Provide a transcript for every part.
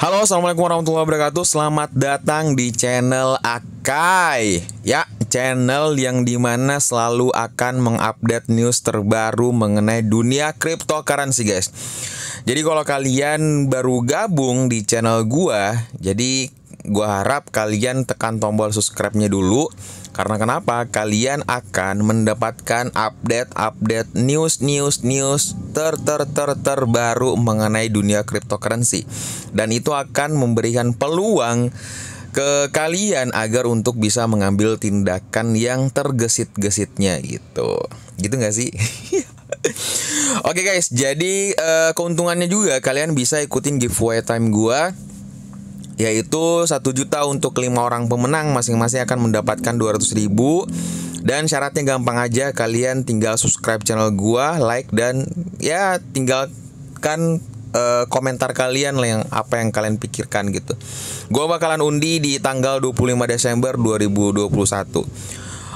Halo, assalamualaikum warahmatullahi wabarakatuh. Selamat datang di channel Akai. Ya, channel yang dimana selalu akan mengupdate news terbaru mengenai dunia cryptocurrency, guys. Jadi kalau kalian baru gabung di channel gua, jadi gue harap kalian tekan tombol subscribe-nya dulu. Karena kenapa? Kalian akan mendapatkan update-update news-news-news ter ter ter terbaru mengenai dunia cryptocurrency. Dan itu akan memberikan peluang ke kalian agar untuk bisa mengambil tindakan yang tergesit-gesitnya gitu. Gitu gak sih? Oke okay guys, jadi uh, keuntungannya juga kalian bisa ikutin giveaway time gua yaitu satu juta untuk lima orang pemenang masing-masing akan mendapatkan 200 ribu dan syaratnya gampang aja kalian tinggal subscribe channel gua like dan ya tinggalkan uh, komentar kalian lah yang apa yang kalian pikirkan gitu gua bakalan undi di tanggal 25 Desember 2021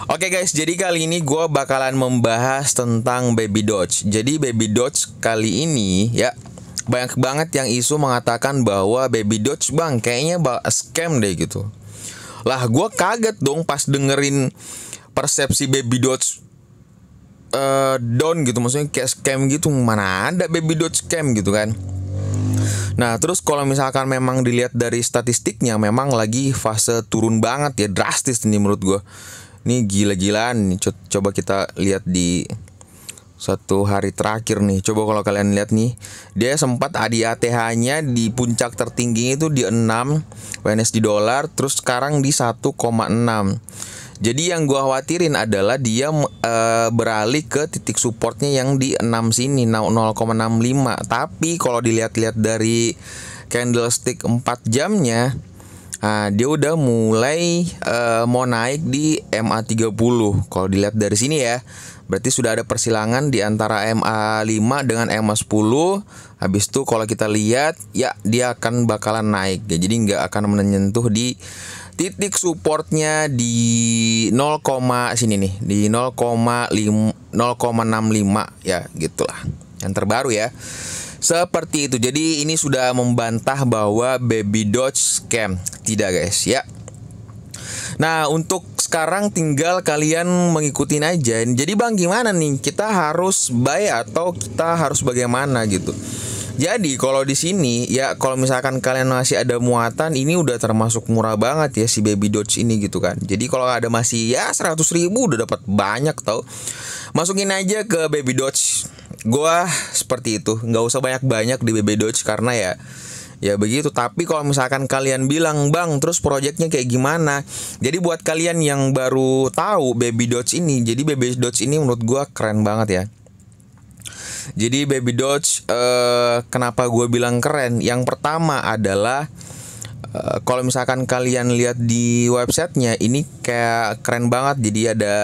Oke okay guys, jadi kali ini gue bakalan membahas tentang Baby Dodge. Jadi Baby Dodge kali ini ya banyak banget yang isu mengatakan bahwa Baby Dodge bang kayaknya scam deh gitu. Lah gue kaget dong pas dengerin persepsi Baby Dodge uh, eh, down gitu maksudnya kayak scam gitu mana ada Baby Dodge scam gitu kan. Nah, terus kalau misalkan memang dilihat dari statistiknya memang lagi fase turun banget ya drastis nih menurut gue. Ini gila-gilaan. Coba kita lihat di satu hari terakhir nih. Coba kalau kalian lihat nih, dia sempat ADATH-nya di puncak tertinggi itu di 6 di dolar, terus sekarang di 1,6. Jadi yang gua khawatirin adalah dia e, beralih ke titik supportnya yang di 6 sini 0,65. Tapi kalau dilihat-lihat dari candlestick 4 jamnya Nah, dia udah mulai uh, mau naik di MA30 kalau dilihat dari sini ya. Berarti sudah ada persilangan di antara MA5 dengan MA10. Habis itu kalau kita lihat ya dia akan bakalan naik ya. Jadi nggak akan menyentuh di titik supportnya di 0, sini nih di 0,65 ya gitulah yang terbaru ya seperti itu jadi ini sudah membantah bahwa baby dodge scam tidak guys ya nah untuk sekarang tinggal kalian mengikuti aja. Jadi Bang gimana nih? Kita harus buy atau kita harus bagaimana gitu. Jadi kalau di sini ya kalau misalkan kalian masih ada muatan ini udah termasuk murah banget ya si Baby Dodge ini gitu kan. Jadi kalau ada masih ya 100 ribu udah dapat banyak tau. Masukin aja ke Baby Dodge. Gua seperti itu, nggak usah banyak-banyak di Baby Dodge karena ya Ya begitu. Tapi kalau misalkan kalian bilang, "Bang, terus proyeknya kayak gimana?" Jadi buat kalian yang baru tahu Baby Dots ini, jadi Baby Dots ini menurut gue keren banget ya. Jadi Baby Dots eh, kenapa gue bilang keren? Yang pertama adalah eh, kalau misalkan kalian lihat di websitenya ini kayak keren banget jadi ada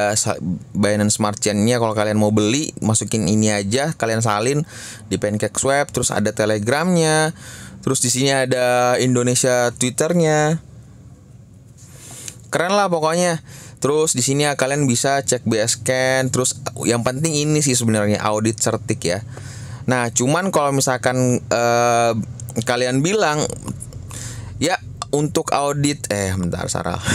Binance Smart Chain-nya kalau kalian mau beli masukin ini aja kalian salin di Pancake Swap terus ada Telegramnya Terus di sini ada Indonesia Twitternya. Keren lah pokoknya. Terus di sini ya, kalian bisa cek BS scan. Terus yang penting ini sih sebenarnya audit certik ya. Nah, cuman kalau misalkan eh, kalian bilang ya untuk audit eh bentar Sarah.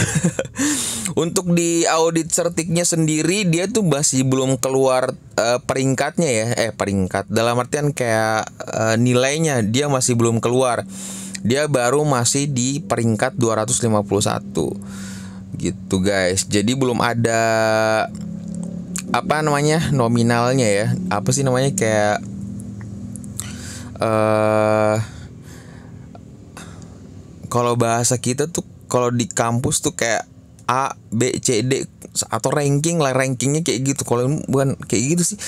untuk di audit sertiknya sendiri dia tuh masih belum keluar uh, peringkatnya ya eh peringkat dalam artian kayak uh, nilainya dia masih belum keluar dia baru masih di peringkat 251 gitu guys jadi belum ada apa namanya nominalnya ya apa sih namanya kayak uh, kalau bahasa kita tuh kalau di kampus tuh kayak A B C D atau ranking lah rankingnya kayak gitu kalau bukan kayak gitu sih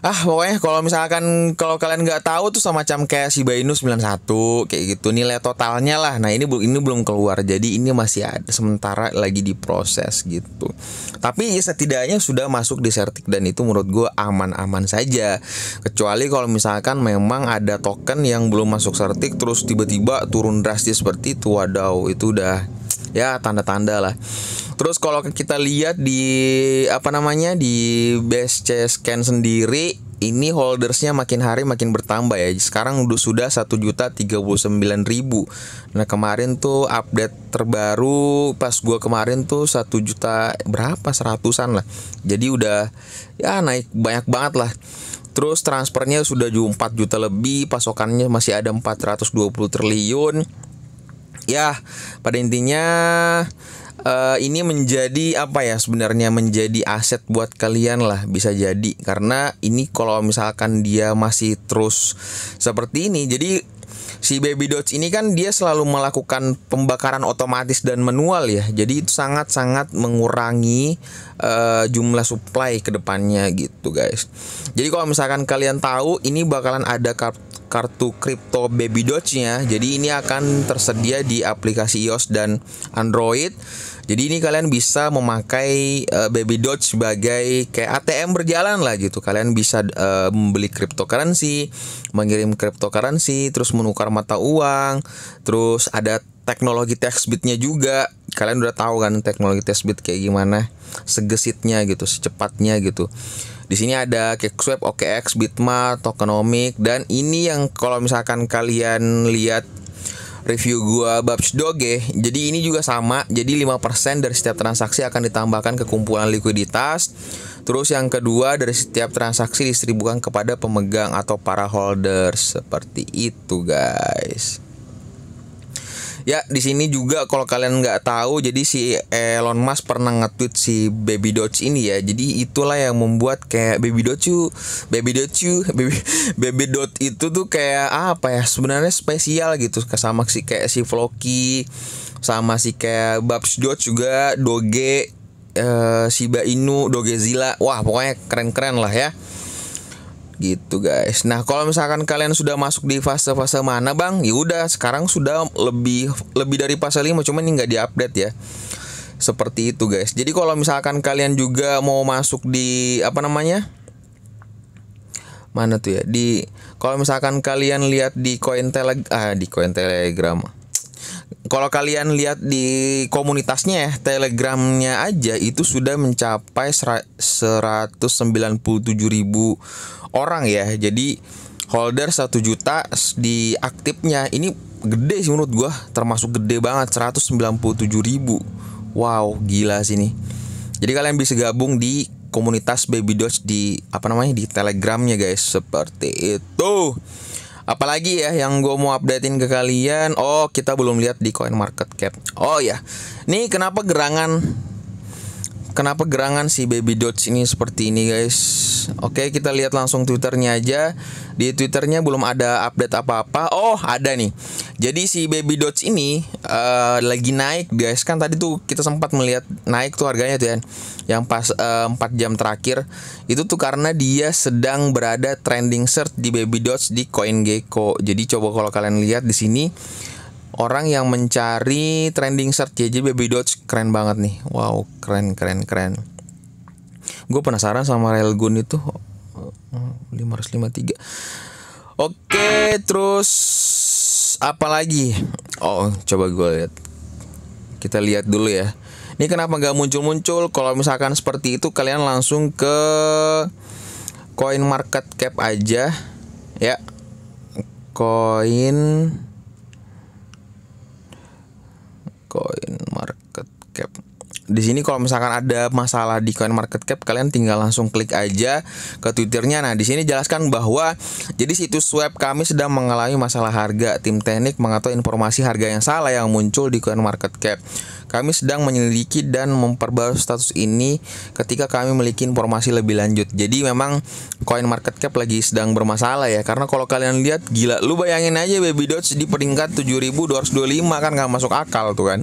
ah pokoknya kalau misalkan kalau kalian nggak tahu tuh sama macam kayak si Bainu 91 kayak gitu nilai totalnya lah nah ini belum ini belum keluar jadi ini masih ada sementara lagi diproses gitu tapi ya setidaknya sudah masuk di Sertik dan itu menurut gue aman-aman saja kecuali kalau misalkan memang ada token yang belum masuk Sertik terus tiba-tiba turun drastis seperti itu Waduh, itu udah ya tanda-tanda lah terus kalau kita lihat di apa namanya di BSC scan sendiri ini holdersnya makin hari makin bertambah ya. Sekarang udah sudah satu juta tiga puluh sembilan ribu. Nah kemarin tuh update terbaru pas gue kemarin tuh satu juta berapa seratusan lah. Jadi udah ya naik banyak banget lah. Terus transfernya sudah 4 juta lebih, pasokannya masih ada 420 triliun ya pada intinya uh, ini menjadi apa ya sebenarnya menjadi aset buat kalian lah bisa jadi karena ini kalau misalkan dia masih terus seperti ini jadi si baby Dodge ini kan dia selalu melakukan pembakaran otomatis dan manual ya. Jadi itu sangat-sangat mengurangi uh, jumlah supply kedepannya gitu guys. Jadi kalau misalkan kalian tahu ini bakalan ada kartu kripto Baby Doge-nya. Jadi ini akan tersedia di aplikasi iOS dan Android. Jadi ini kalian bisa memakai uh, Baby Doge sebagai kayak ATM berjalan lah gitu. Kalian bisa uh, membeli cryptocurrency, mengirim cryptocurrency, terus menukar mata uang, terus ada teknologi test speednya juga kalian udah tahu kan teknologi test speed kayak gimana segesitnya gitu secepatnya gitu di sini ada Cakeswap, OKX, Bitma, Tokenomic dan ini yang kalau misalkan kalian lihat review gua Babs Doge. Jadi ini juga sama. Jadi 5% dari setiap transaksi akan ditambahkan ke kumpulan likuiditas. Terus yang kedua dari setiap transaksi distribukan kepada pemegang atau para holder seperti itu, guys. Ya, di sini juga kalau kalian nggak tahu, jadi si Elon Musk pernah nge-tweet si Baby Doge ini ya. Jadi itulah yang membuat kayak Baby Doge, Baby Doge, Baby Baby Dot itu tuh kayak apa ya? Sebenarnya spesial gitu sama si kayak si Floki sama si kayak Babs Doge juga, Doge, si eh, Shiba Inu, Doge Dogezilla. Wah, pokoknya keren-keren lah ya gitu guys. Nah kalau misalkan kalian sudah masuk di fase-fase mana bang? Ya udah sekarang sudah lebih lebih dari fase 5 cuman ini nggak diupdate ya. Seperti itu guys. Jadi kalau misalkan kalian juga mau masuk di apa namanya? Mana tuh ya? Di kalau misalkan kalian lihat di koin tele ah di koin telegram kalau kalian lihat di komunitasnya ya, Telegramnya aja itu sudah mencapai 197 ribu orang ya. Jadi holder 1 juta di aktifnya ini gede sih menurut gua, termasuk gede banget 197 ribu. Wow, gila sih nih. Jadi kalian bisa gabung di komunitas Baby Dodge di apa namanya di Telegramnya guys seperti itu. Apalagi ya yang gue mau updatein ke kalian. Oh, kita belum lihat di coin market cap. Oh ya. Nih kenapa gerangan kenapa gerangan si Baby Dots ini seperti ini guys Oke kita lihat langsung twitternya aja Di twitternya belum ada update apa-apa Oh ada nih Jadi si Baby Dots ini uh, lagi naik guys Kan tadi tuh kita sempat melihat naik tuh harganya tuh ya Yang pas uh, eh, 4 jam terakhir Itu tuh karena dia sedang berada trending search di Baby Dots di Coin Gecko. Jadi coba kalau kalian lihat di sini orang yang mencari trending search JJ jadi baby dots keren banget nih wow keren keren keren gue penasaran sama railgun itu 553 oke terus apa lagi oh coba gue lihat kita lihat dulu ya ini kenapa nggak muncul-muncul kalau misalkan seperti itu kalian langsung ke coin market cap aja ya coin viikkoa di sini kalau misalkan ada masalah di Coin Market Cap kalian tinggal langsung klik aja ke Twitternya. Nah, di sini jelaskan bahwa jadi situs web kami sedang mengalami masalah harga. Tim teknik mengatur informasi harga yang salah yang muncul di Coin Market Cap. Kami sedang menyelidiki dan memperbaiki status ini ketika kami memiliki informasi lebih lanjut. Jadi memang Coin Market Cap lagi sedang bermasalah ya karena kalau kalian lihat gila lu bayangin aja Baby Doge di peringkat 7225 kan nggak masuk akal tuh kan.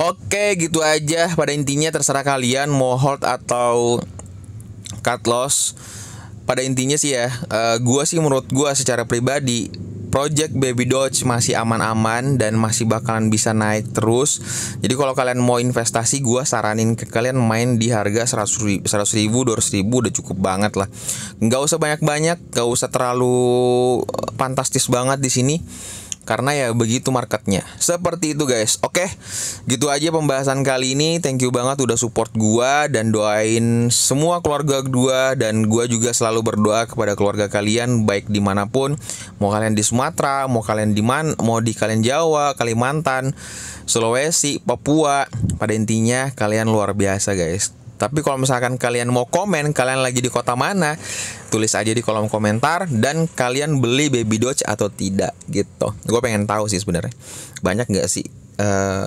Oke, gitu aja. Pada intinya terserah kalian mau hold atau cut loss. Pada intinya sih ya, uh, gua sih menurut gue secara pribadi Project Baby dodge masih aman-aman dan masih bakalan bisa naik terus. Jadi kalau kalian mau investasi, gue saranin ke kalian main di harga 100 ribu, 200 ribu udah cukup banget lah. Gak usah banyak-banyak, gak usah terlalu fantastis eh, banget di sini karena ya begitu marketnya seperti itu guys oke gitu aja pembahasan kali ini thank you banget udah support gua dan doain semua keluarga gua dan gua juga selalu berdoa kepada keluarga kalian baik dimanapun mau kalian di Sumatera mau kalian di man mau di kalian Jawa Kalimantan Sulawesi Papua pada intinya kalian luar biasa guys tapi kalau misalkan kalian mau komen, kalian lagi di kota mana, tulis aja di kolom komentar dan kalian beli Baby Doge atau tidak gitu. Gue pengen tahu sih sebenarnya. Banyak nggak sih uh,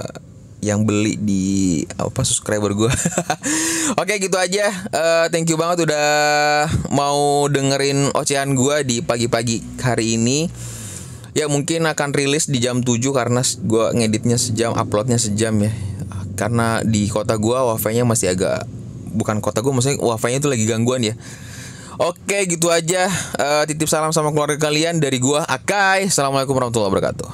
yang beli di apa subscriber gue. Oke okay, gitu aja. Uh, thank you banget udah mau dengerin ocehan gue di pagi-pagi hari ini. Ya mungkin akan rilis di jam 7 karena gue ngeditnya sejam, uploadnya sejam ya. Karena di kota gue wifi masih agak bukan kota gue maksudnya wifi-nya itu lagi gangguan ya. Oke, gitu aja. Uh, titip salam sama keluarga kalian dari gua Akai. Assalamualaikum warahmatullahi wabarakatuh.